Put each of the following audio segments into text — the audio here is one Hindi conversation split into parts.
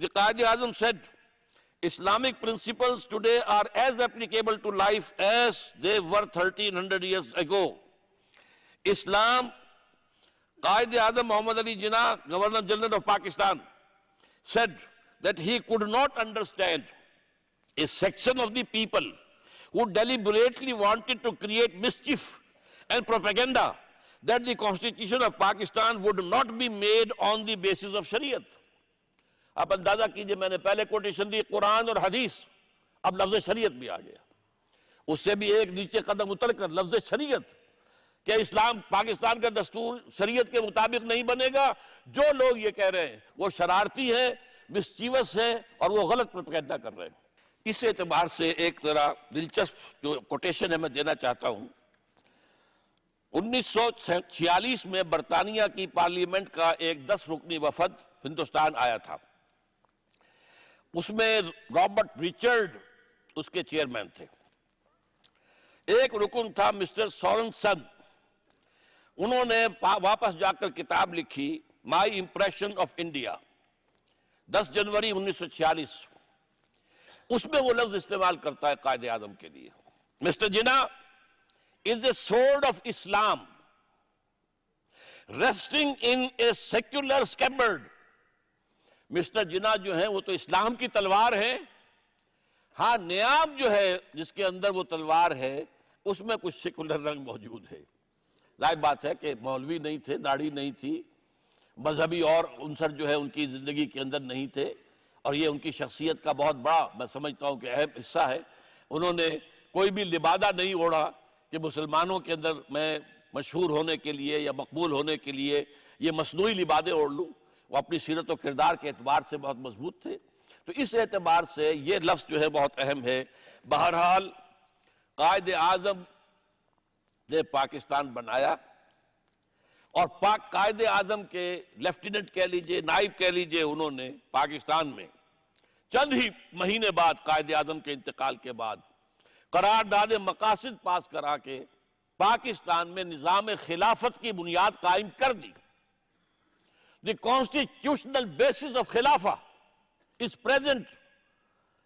The Qadi Azam said, Islamic principles today are as applicable to life as they were 1300 years ago. Islam, Qaid Azam Muhammad Ali Jinnah, Governor General of Pakistan, said that he could not understand a section of the people who deliberately wanted to create mischief and propaganda that the constitution of Pakistan would not be made on the basis of Shariah. आप अंदाजा कीजिए मैंने पहले कोटेशन दी कुरान और हदीस अब लफ्ज शरीयत भी आ गया उससे भी एक नीचे कदम उतर कर लफ्ज शरीयत क्या इस्लाम पाकिस्तान का दस्तूर शरीयत के मुताबिक नहीं बनेगा जो लोग ये कह रहे हैं वो शरारती हैं मिसचीवस हैं और वो गलत प्रपैदा कर रहे हैं इस एतबार से एक जरा दिलचस्प जो कोटेशन है मैं देना चाहता सौ 1946 में बरतानिया की पार्लियामेंट का एक दस रुकनी वफद हिंदुस्तान आया था उसमें रॉबर्ट रिचर्ड उसके चेयरमैन थे एक रुकन था मिस्टर सोरनसन उन्होंने वापस जाकर किताब लिखी माई इंप्रेशन ऑफ इंडिया 10 जनवरी 1946 उसमें वो लफ्ज इस्तेमाल करता है कायदे आजम के लिए Mr Jinnah is the sword of Islam resting in a secular scabbard Mr Jinnah जो है वो तो इस्लाम की तलवार है हाँ नयाब जो है जिसके अंदर वो तलवार है उसमें कुछ सेकुलर रंग मौजूद है लाइक बात है कि मौलवी नहीं थे दाढ़ी नहीं थी मजहबी और उनसर जो है उनकी ज़िंदगी के अंदर नहीं थे और ये उनकी शख्सियत का बहुत बड़ा मैं समझता हूँ कि अहम हिस्सा है उन्होंने कोई भी लिबादा नहीं ओढ़ा कि मुसलमानों के अंदर मैं मशहूर होने के लिए या मकबूल होने के लिए ये मसनू लिबादे ओढ़ लूँ वो अपनी सीरत और किरदार के अतबार से बहुत मजबूत थे तो इस एतबार से ये लफ्ज़ जो है बहुत अहम है बहरहाल कायद आजम ने पाकिस्तान बनाया और पाक कायद आजम के लेफ्टिनेंट कह लीजिए नाइब कह लीजिए उन्होंने पाकिस्तान में चंद ही महीने बाद कायद आजम के इंतकाल के बाद करारदाद मकासद पास करा के पाकिस्तान में निज़ाम खिलाफत की बुनियाद कायम कर दी the constitutional basis of Khilafah is present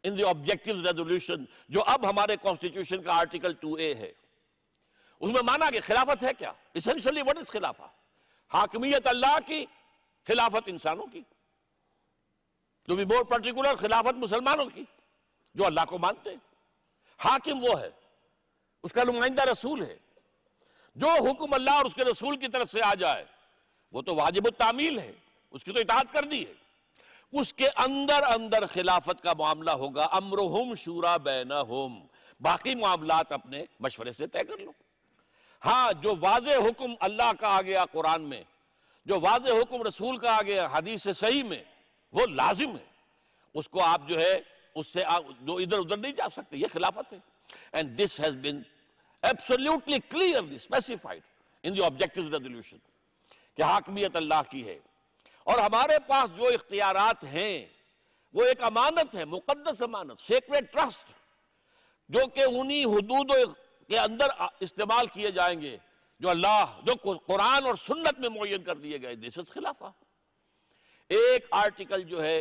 in the objectives resolution जो अब हमारे constitution का article 2A है उसमें माना कि खिलाफत है क्या essentially what is खिलाफा हाकमियत अल्लाह की खिलाफत इंसानों की टू बी मोर पर्टिकुलर खिलाफत मुसलमानों की जो अल्लाह को मानते हैं हाकिम वो है उसका नुमाइंदा रसूल है जो हुक्म अल्लाह और उसके रसूल की तरफ से आ जाए वो तो वाजिब तामील है उसकी तो इतात करनी है उसके अंदर अंदर खिलाफत का मामला होगा होम शूरा बैन होम बाकी मामला अपने मशवरे से तय कर लो हाँ जो वाज हुक्म अल्लाह का आ गया कुरान में जो वाज हुक्म रसूल का आ गया हदीस सही में वो लाजिम है उसको आप जो है उससे आप जो इधर उधर नहीं जा सकते ये खिलाफत है and this has been absolutely clearly specified in the objective resolution कि हाकमियत अल्लाह की है और हमारे पास जो इख्तियारत हैं वो एक अमानत है मुकदस अमानत सेक्रेट ट्रस्ट जो कि उन्हीं हदूद के अंदर इस्तेमाल किए जाएंगे जो अल्लाह जो कुरान और सुन्नत में मुन कर दिए गए दिस खिलाफा एक आर्टिकल जो है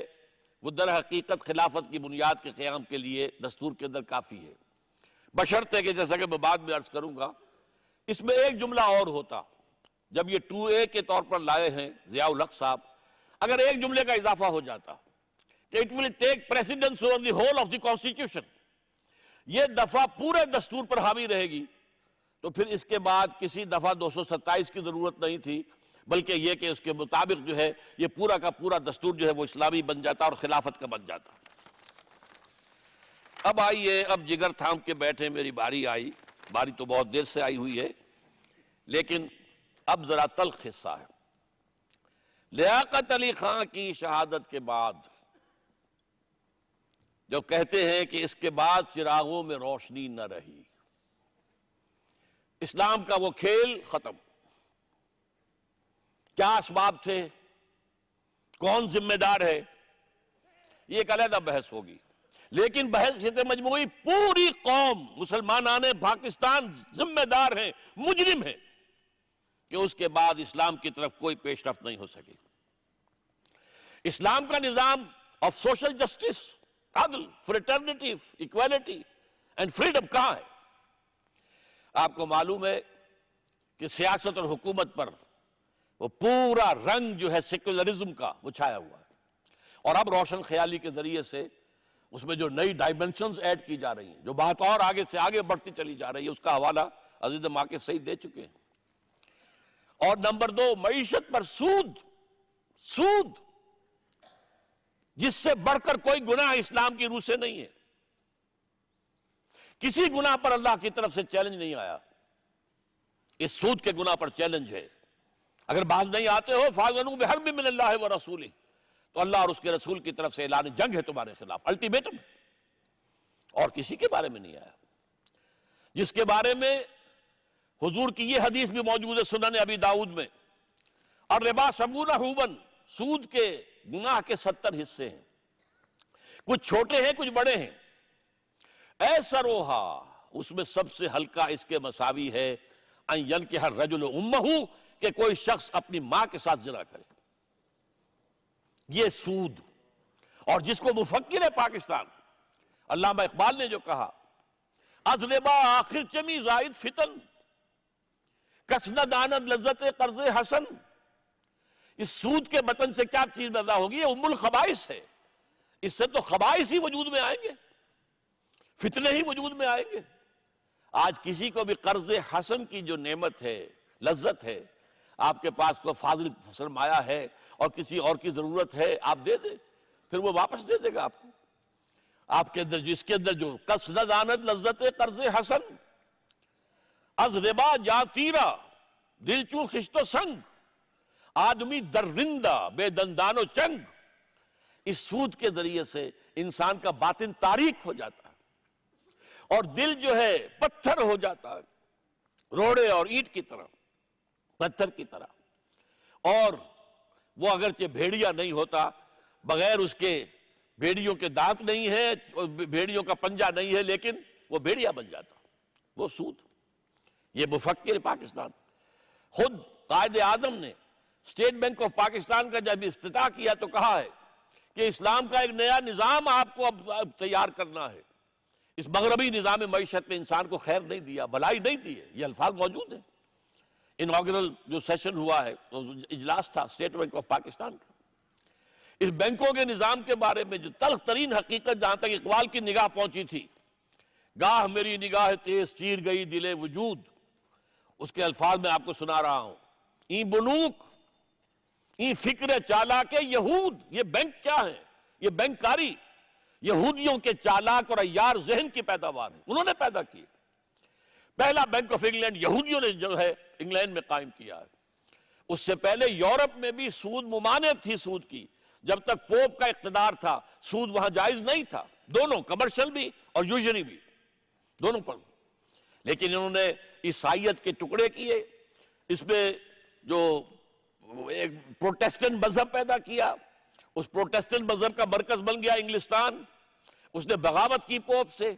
वो दर हकीकत खिलाफत की बुनियाद के क्याम के लिए दस्तूर के अंदर काफ़ी है बशर्ते कि जैसा कि मैं बाद में अर्ज करूंगा इसमें एक जुमला और होता जब ये टू ए के तौर पर लाए हैं जियाउल हक साहब अगर एक जुमले का इजाफा हो जाता कि it will take precedence over the whole of the constitution ये दफा पूरे दस्तूर पर हावी रहेगी तो फिर इसके बाद किसी दफा सत्ताईस की जरूरत नहीं थी बल्कि यह कि उसके मुताबिक जो है यह पूरा का पूरा दस्तूर जो है वो इस्लामी बन जाता और खिलाफत का बन जाता अब आइए अब जिगर थाम के बैठे मेरी बारी आई बारी तो बहुत देर से आई हुई है लेकिन अब ज़रा तलख हिस्सा है लियाकत अली खां की शहादत के बाद जो कहते हैं कि इसके बाद चिरागों में रोशनी न रही इस्लाम का वो खेल ख़त्म क्या इसबाब थे कौन जिम्मेदार है ये एक अलहदा बहस होगी लेकिन बहस क्षेत्र मजमू पूरी कौम मुसलमान आने पाकिस्तान जिम्मेदार हैं मुजरिम हैं कि उसके बाद इस्लाम की तरफ कोई पेशरफ नहीं हो सकी इस्लाम का निज़ाम ऑफ सोशल जस्टिस अदल फ्रेटर्निटी इक्वेलिटी एंड फ्रीडम कहां है आपको मालूम है कि सियासत और हुकूमत पर वो पूरा रंग जो है सेक्युलरिज्म का वो छाया हुआ है और अब रोशन ख्याली के जरिए से उसमें जो नई डायमेंशन ऐड की जा रही हैं जो बात और आगे से आगे बढ़ती चली जा रही है उसका हवाला अजीज माके सही दे चुके हैं और नंबर दो मीशत पर सूद सूद जिससे बढ़कर कोई गुनाह इस्लाम की रूह से नहीं है किसी गुनाह पर अल्लाह की तरफ से चैलेंज नहीं आया इस सूद के गुनाह पर चैलेंज है अगर बाज नहीं आते हो फागनू बेहर भी मिल वह रसूल रसूली तो अल्लाह और उसके रसूल की तरफ से ऐलान जंग है तुम्हारे खिलाफ अल्टीमेटम और किसी के बारे में नहीं आया जिसके बारे में हुजूर की ये हदीस भी मौजूद है सुनने अभी दाऊद में और रिबा सबूना हुबन सूद के गुनाह के सत्तर हिस्से हैं कुछ छोटे हैं कुछ बड़े हैं ऐसा रोहा उसमें सबसे हल्का इसके मसावी है अयन के हर रजुल उम्म हूं कि कोई शख्स अपनी मां के साथ जना करे ये सूद और जिसको मुफक्र है पाकिस्तान अल्लाह इकबाल ने जो कहा अजलेबा आखिर चमी जायद फितन कसनद दानद लज्जत कर्ज हसन इस सूद के बतन से क्या चीज पैदा होगी ये उमुल खबाइश है इससे तो खबाइश ही वजूद में आएंगे फितने ही वजूद में आएंगे आज किसी को भी कर्ज हसन की जो नेमत है लज्जत है आपके पास कोई फाजिल सरमाया है और किसी और की जरूरत है आप दे दे फिर वो वापस दे देगा आपको आपके अंदर जिसके अंदर जो कसनद आनंद लज्जत कर्ज हसन अज रिबा जा दिल चू खिश्तो संग आदमी दरिंदा बेदंदानो चंग इस सूद के जरिए से इंसान का बातिन तारीख हो जाता है और दिल जो है पत्थर हो जाता है रोड़े और ईट की तरह पत्थर की तरह और वो अगरचे भेड़िया नहीं होता बगैर उसके भेड़ियों के दांत नहीं है भेड़ियों का पंजा नहीं है लेकिन वो भेड़िया बन जाता वो सूद ये मुफक्र पाकिस्तान खुद कायद आजम ने स्टेट बैंक ऑफ पाकिस्तान का जब इफ्त किया तो कहा है कि इस्लाम का एक नया निज़ाम आपको अब, तैयार करना है इस मगरबी निज़ाम मीशत ने इंसान को खैर नहीं दिया भलाई नहीं दी है ये अल्फाज मौजूद हैं इनाग्रल जो सेशन हुआ है तो इजलास था स्टेट बैंक ऑफ पाकिस्तान का इस बैंकों के निज़ाम के बारे में जो तलख तरीन हकीकत जहाँ तक इकबाल की निगाह पहुंची थी गाह मेरी निगाह तेज चीर गई दिले वजूद उसके अल्फाज में आपको सुना रहा हूं ई बनूक ई फिक्र चाला के यहूद ये बैंक क्या है ये बैंककारी यहूदियों के चालाक और अयार जहन की पैदावार है उन्होंने पैदा किए पहला बैंक ऑफ इंग्लैंड यहूदियों ने जो है इंग्लैंड में कायम किया है उससे पहले यूरोप में भी सूद मुमानत थी सूद की जब तक पोप का इकतदार था सूद वहां जायज नहीं था दोनों कमर्शियल भी और यूजरी भी दोनों पर लेकिन इन्होंने ईसाइत के टुकड़े किए इसमें जो एक प्रोटेस्टेंट मजहब पैदा किया उस प्रोटेस्टेंट मजहब का मरकज बन गया इंग्लिस्तान उसने बगावत की पोप से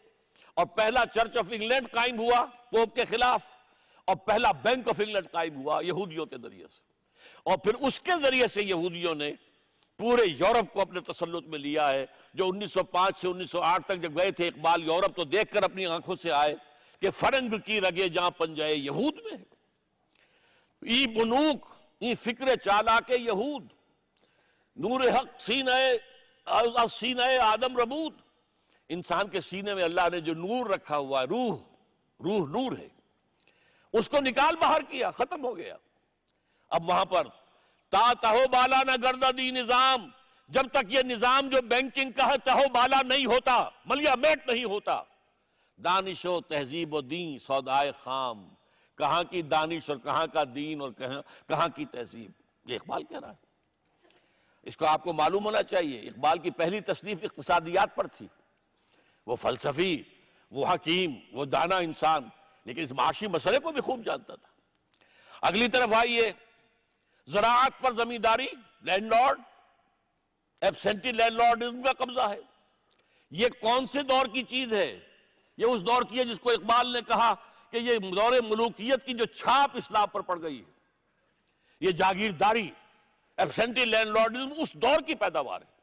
और पहला चर्च ऑफ इंग्लैंड कायम हुआ पोप के खिलाफ और पहला बैंक ऑफ इंग्लैंड कायम हुआ यहूदियों के जरिए से और फिर उसके जरिए से यहूदियों ने पूरे यूरोप को अपने तसलुत में लिया है जो 1905 से 1908 तक जब गए थे इकबाल यूरोप तो देखकर अपनी आंखों से आए कि फरंग की रगे जहां पंजाए यहूद में ई बनूक ई फिक्र चाला के यहूद नूर हक सीने सीने आदम रबूद इंसान के सीने में अल्लाह ने जो नूर रखा हुआ है रूह रूह नूर है उसको निकाल बाहर किया खत्म हो गया अब वहां पर ता तहो बाला ना गर्दा दी निजाम जब तक ये निजाम जो बैंकिंग का है तहो बाला नहीं होता मलिया मेट नहीं होता दानिश तहजीब व दीन सौदाए खाम कहाँ की दानिश और कहाँ का दीन और कहाँ कहाँ की तहजीब ये इकबाल कह रहा है इसको आपको मालूम होना चाहिए इकबाल की पहली तशरीफ इकतसादियात पर थी वो फलसफी वो हकीम वो दाना इंसान लेकिन इस माशी मसले को भी खूब जानता था अगली तरफ आइए जरात पर जमींदारी लैंड लॉर्ड एबसेंटी लैंडलॉर्डिज्म का कब्जा है ये कौन से दौर की चीज है ये उस दौर की है जिसको इकबाल ने कहा कि ये दौर मलूकियत की जो छाप इस्लाम पर पड़ गई है ये जागीरदारी एबसेंटी लैंडलॉर्डिज्म उस दौर की पैदावार है